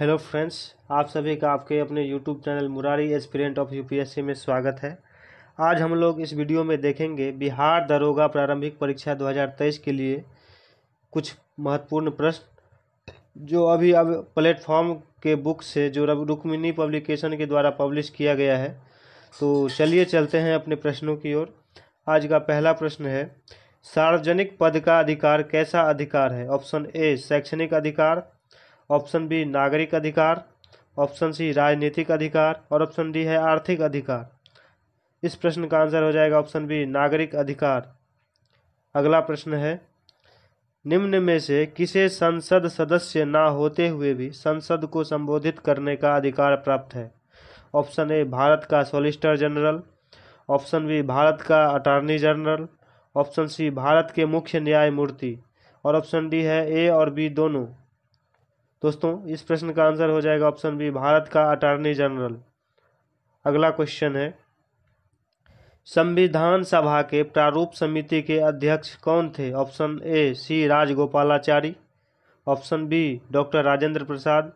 hello friends आप सभी का आपके अपने YouTube channel Murari aspirant of UPSC में स्वागत है आज हम लोग इस वीडियो में देखेंगे बिहार दरोगा प्रारंभिक परीक्षा 2023 के लिए कुछ महत्वपूर्ण प्रश्न जो अभी अब प्लेटफॉर्म के बुक से जो रुक्मिनी पब्लिकेशन के द्वारा पब्लिश किया गया है तो चलिए चलते हैं अपने प्रश्नों की ओर आज का पहला प्रश्न है सार्वजनिक पद का अधिकार कैसा अधिकार है ऑप्शन ए शैक्षणिक अधिकार ऑप्शन बी नागरिक अधिकार ऑप्शन सी राजनीतिक अधिकार और ऑप्शन डी है आर्थिक अधिकार इस प्रश्न का आंसर हो जाएगा ऑप्शन बी नागरिक अधिकार अगला प्रश्न है निम्न में से किसे संसद सदस्य ना होते हुए भी संसद को संबोधित करने का अधिकार प्राप्त है ऑप्शन ए भारत का solicitor general option B Bharat का attorney general option C Bharat के मुख्य न्यायमूर्ति और ऑप्शन डी है ए और बी दोनों दोस्तों इस प्रश्न का आंसर हो जाएगा ऑप्शन बी भारत का अटॉर्नी जनरल अगला क्वेश्चन है संविधान सभा के प्रारूप समिति के अध्यक्ष कौन थे option A C Rajagopalachari option B doctor Rajendra Prasad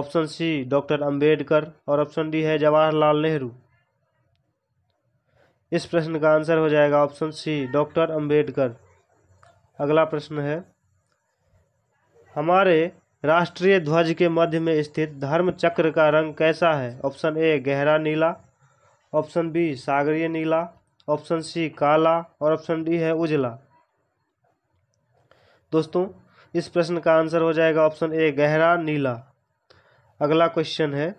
option C doctor Ambedkar और ऑप्शन डी है जवाहरलाल नेहरू इस प्रश्न का आंसर हो जाएगा ऑप्शन सी डॉक्टर अंबेडकर अगला प्रश्न है हमारे राष्ट्रीय ध्वज के मध्य में स्थित धर्म चक्र का रंग कैसा है ऑप्शन ए गहरा नीला ऑप्शन बी सागरीय नीला ऑप्शन सी काला और ऑप्शन डी है उजला दोस्तों इस प्रश्न का आंसर हो जाएगा ऑप्शन ए गहरा नीला अगला क्वेश्चन है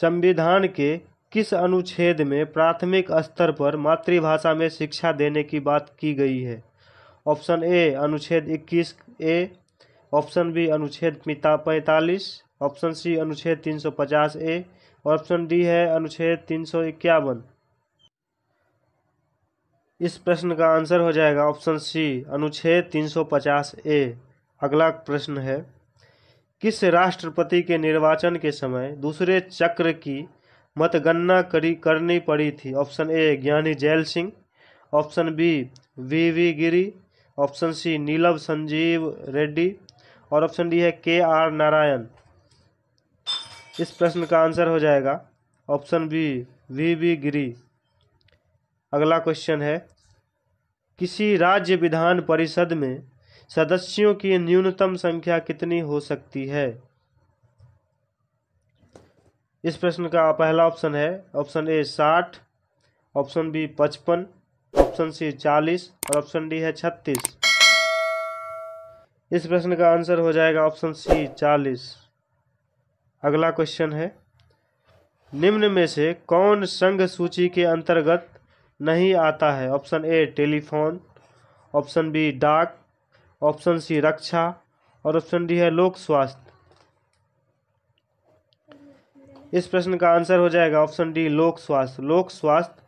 संविधान के किस अनुच्छेद में प्राथमिक स्तर पर मातृभाषा में शिक्षा देने की बात की गई है ऑप्शन ए अनुच्छेद 21 ए ऑप्शन बी अनुच्छेद पैंतालीस ऑप्शन सी अनुच्छेद तीन सौ पचास ए और ऑप्शन डी है अनुच्छेद तीन सौ इक्यावन इस प्रश्न का आंसर हो जाएगा ऑप्शन सी अनुच्छेद तीन सौ पचास ए अगला प्रश्न है किस राष्ट्रपति के निर्वाचन के समय दूसरे चक्र की मतगणना करी करनी पड़ी थी option A Giani Zail Singh option B V V Giri option C Neelam Sanjiva Reddy और ऑप्शन डी है के आर नारायण इस प्रश्न का आंसर हो जाएगा option B V V Giri अगला क्वेश्चन है किसी राज्य विधान परिषद में सदस्यों की न्यूनतम संख्या कितनी हो सकती है इस प्रश्न का पहला ऑप्शन है ऑप्शन ए साठ ऑप्शन बी पचपन ऑप्शन सी चालीस और ऑप्शन डी है छत्तीस इस प्रश्न का आंसर हो जाएगा ऑप्शन सी चालीस अगला क्वेश्चन है निम्न में से कौन संघ सूची के अंतर्गत नहीं आता है option A telephone option B डाक ऑप्शन सी रक्षा और ऑप्शन डी है लोक स्वास्थ्य इस प्रश्न का आंसर हो जाएगा ऑप्शन डी लोक स्वास्थ्य लोक स्वास्थ्य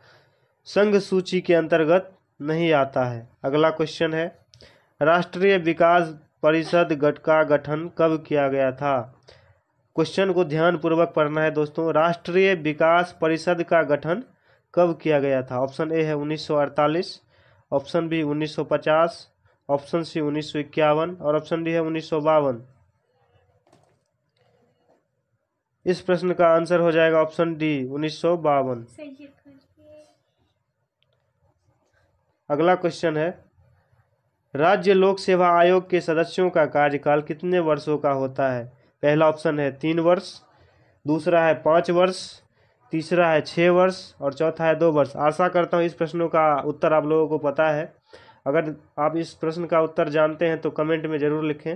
संघ सूची के अंतर्गत नहीं आता है अगला क्वेश्चन है राष्ट्रीय विकास परिषद का गठन कब किया गया था क्वेश्चन को ध्यानपूर्वक पढ़ना है दोस्तों राष्ट्रीय विकास परिषद का गठन कब किया गया था ऑप्शन ए है 1948 ऑप्शन बी 1950 ऑप्शन सी उन्नीस और ऑप्शन डी है उन्नीस इस प्रश्न का आंसर हो जाएगा ऑप्शन डी उन्नीस अगला क्वेश्चन है राज्य लोक सेवा आयोग के सदस्यों का कार्यकाल कितने वर्षों का होता है पहला ऑप्शन है तीन वर्ष दूसरा है पाँच वर्ष तीसरा है छः वर्ष और चौथा है दो वर्ष आशा करता हूँ इस प्रश्नों का उत्तर आप लोगों को पता है अगर आप इस प्रश्न का उत्तर जानते हैं तो कमेंट में ज़रूर लिखें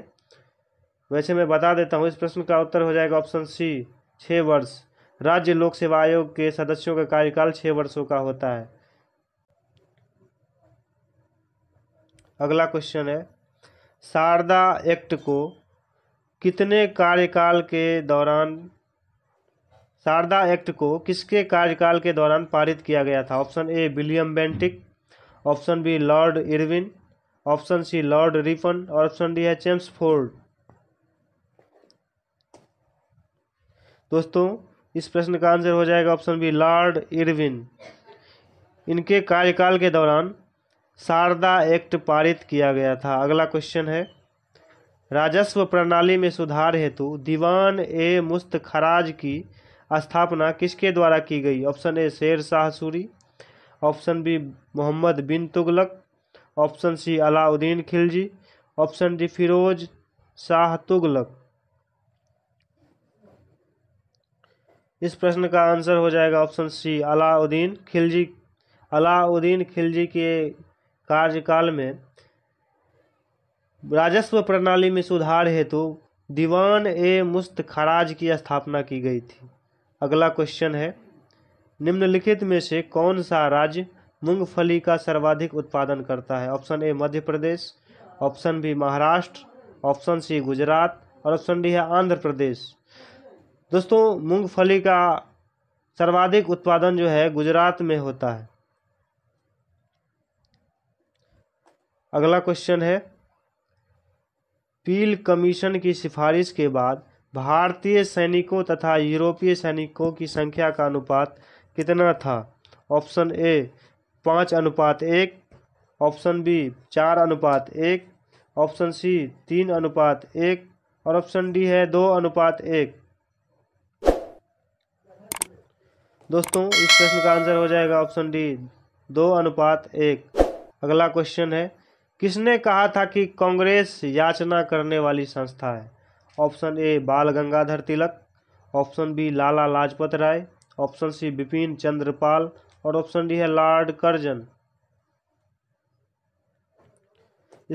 वैसे मैं बता देता हूँ इस प्रश्न का उत्तर हो जाएगा ऑप्शन सी छः वर्ष राज्य लोक सेवा आयोग के सदस्यों का कार्यकाल छः वर्षों का होता है अगला क्वेश्चन है शारदा एक्ट को कितने कार्यकाल के दौरान शारदा एक्ट को किसके कार्यकाल के दौरान पारित किया गया था option A William Bentinck option B Lord Irwin option C Lord Ripon और ऑप्शन डी है चेम्स फोर्ड दोस्तों इस प्रश्न का आंसर हो जाएगा ऑप्शन बी लॉर्ड इरविन इनके कार्यकाल के दौरान शारदा एक्ट पारित किया गया था अगला क्वेश्चन है राजस्व प्रणाली में सुधार हेतु दीवान ए मुस्त खराज की स्थापना किसके द्वारा की गई option A Sher Shah Suri option B Muhammad bin Tughlaq option C Alauddin Khilji option D Firoz Shah Tughlaq इस प्रश्न का आंसर हो जाएगा ऑप्शन सी अलाउद्दीन खिलजी अलाउद्दीन खिलजी के कार्यकाल में राजस्व प्रणाली में सुधार हेतु दीवान ए मुस्त खराज की स्थापना की गई थी अगला क्वेश्चन है निम्नलिखित में से कौन सा राज्य मूंगफली का सर्वाधिक उत्पादन करता है option A Madhya Pradesh option B Maharashtra option C Gujarat और ऑप्शन डी है आंध्र प्रदेश दोस्तों मूंगफली का सर्वाधिक उत्पादन जो है गुजरात में होता है अगला क्वेश्चन है पील कमीशन की सिफारिश के बाद भारतीय सैनिकों तथा यूरोपीय सैनिकों की संख्या का अनुपात कितना था ऑप्शन ए पाँच अनुपात एक ऑप्शन बी चार अनुपात एक ऑप्शन सी तीन अनुपात एक और ऑप्शन डी है दो अनुपात एक दोस्तों इस प्रश्न का आंसर हो जाएगा ऑप्शन डी दो अनुपात एक अगला क्वेश्चन है किसने कहा था कि कांग्रेस याचना करने वाली संस्था है option A Bal Gangadhar Tilak option B Lala Lajpat Rai option C Bipin Chandra Pal और ऑप्शन डी है लॉर्ड कर्जन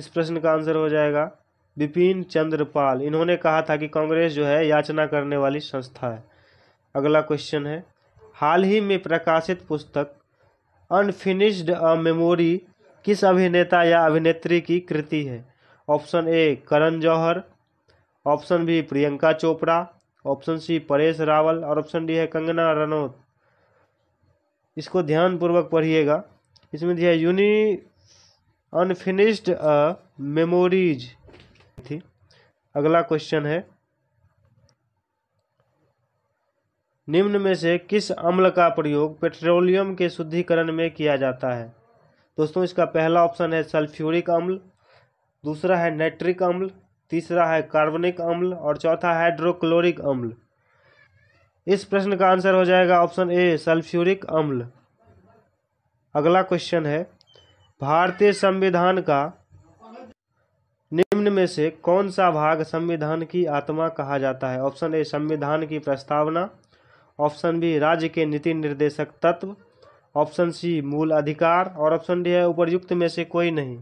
इस प्रश्न का आंसर हो जाएगा बिपिन चंद्रपाल इन्होंने कहा था कि कांग्रेस जो है याचना करने वाली संस्था है अगला क्वेश्चन है हाल ही में प्रकाशित पुस्तक अनफिनिश्ड अ मेमोरी किस अभिनेता या अभिनेत्री की कृति है option A Karan Johar option B Priyanka Chopra option C Paresh Rawal और ऑप्शन डी है कंगना रनौत इसको ध्यानपूर्वक पढ़िएगा इसमें दिया यूनि अनफिनिश्ड मेमोरीज थी अगला क्वेश्चन है निम्न में से किस अम्ल का प्रयोग पेट्रोलियम के शुद्धिकरण में किया जाता है दोस्तों इसका पहला ऑप्शन है सल्फ्यूरिक अम्ल दूसरा है नाइट्रिक अम्ल तीसरा है कार्बनिक अम्ल और चौथा हाइड्रोक्लोरिक अम्ल इस प्रश्न का आंसर हो जाएगा ऑप्शन ए सल्फ्यूरिक अम्ल अगला क्वेश्चन है भारतीय संविधान का निम्न में से कौन सा भाग संविधान की आत्मा कहा जाता है ऑप्शन ए संविधान की प्रस्तावना ऑप्शन बी राज्य के नीति निर्देशक तत्व ऑप्शन सी मूल अधिकार और ऑप्शन डी है उपरयुक्त में से कोई नहीं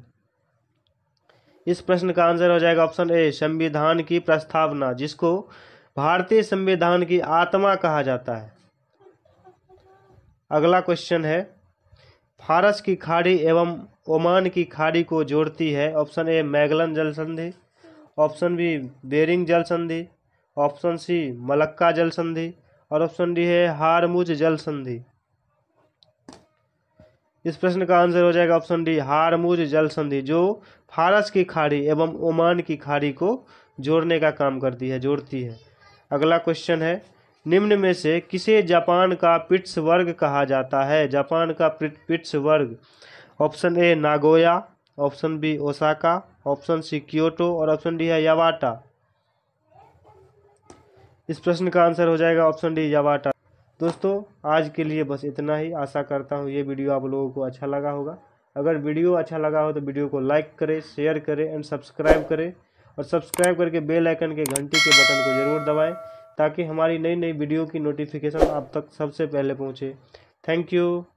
इस प्रश्न का आंसर हो जाएगा ऑप्शन ए संविधान की प्रस्तावना जिसको भारतीय संविधान की आत्मा कहा जाता है अगला क्वेश्चन है फारस की खाड़ी एवं ओमान की खाड़ी को जोड़ती है ऑप्शन ए मैगलन जल संधि ऑप्शन बी बेरिंग जल संधि ऑप्शन सी मलक्का जल संधि और ऑप्शन डी है हारमुज जल संधि इस प्रश्न का आंसर हो जाएगा ऑप्शन डी हारमुज जल संधि जो फारस की खाड़ी एवं ओमान की खाड़ी को जोड़ने का काम करती है जोड़ती है अगला क्वेश्चन है निम्न में से किसे जापान का पिट्स वर्ग कहा जाता है जापान का Pittsburgh option A Nagoya option B Osaka option C Kyoto और ऑप्शन डी है यावाटा इस प्रश्न का आंसर हो जाएगा ऑप्शन डी यावाटा दोस्तों आज के लिए बस इतना ही आशा करता हूँ ये वीडियो आप लोगों को अच्छा लगा होगा अगर वीडियो अच्छा लगा हो तो वीडियो को लाइक करें शेयर करें एंड सब्सक्राइब करें और सब्सक्राइब करके बेल आइकन के घंटी के बटन को ज़रूर दबाएं ताकि हमारी नई नई वीडियो की नोटिफिकेशन आप तक सबसे पहले पहुंचे थैंक यू